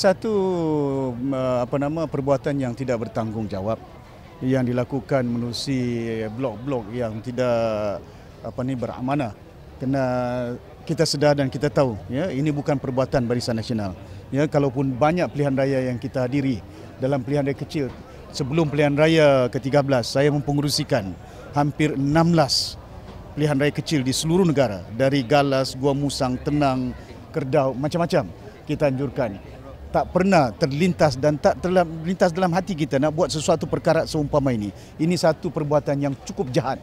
satu apa nama perbuatan yang tidak bertanggungjawab yang dilakukan menerusi blok-blok yang tidak apa ni beramana kena kita sedar dan kita tahu ya ini bukan perbuatan barisan nasional ya kalaupun banyak pilihan raya yang kita hadiri dalam pilihan raya kecil sebelum pilihan raya ke-13 saya mempengerusikan hampir 16 pilihan raya kecil di seluruh negara dari Galas, Gua Musang, Tenang, Kerdau macam-macam kita anjurkan tak pernah terlintas dan tak terlintas dalam hati kita nak buat sesuatu perkara seumpama ini. Ini satu perbuatan yang cukup jahat.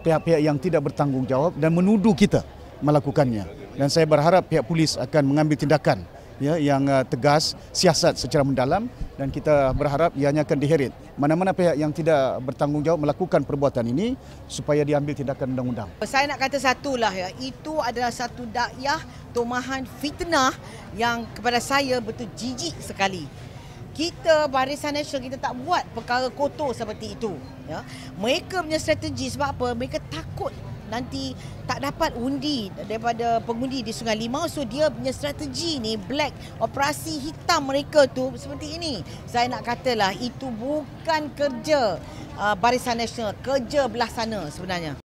Pihak-pihak yang tidak bertanggungjawab dan menuduh kita melakukannya. Dan saya berharap pihak polis akan mengambil tindakan ya, yang uh, tegas siasat secara mendalam dan kita berharap ianya akan diheret mana-mana pihak yang tidak bertanggungjawab melakukan perbuatan ini supaya diambil tindakan undang-undang. Saya nak kata satu lah ya, itu adalah satu dakyah tomahan fitnah yang kepada saya betul jijik sekali kita barisan nasional kita tak buat perkara kotor seperti itu ya mereka punya strategi sebab apa mereka takut nanti tak dapat undi daripada pengundi di Sungai Limau so dia punya strategi ni black operasi hitam mereka tu seperti ini saya nak katalah itu bukan kerja uh, barisan nasional kerja belah sana sebenarnya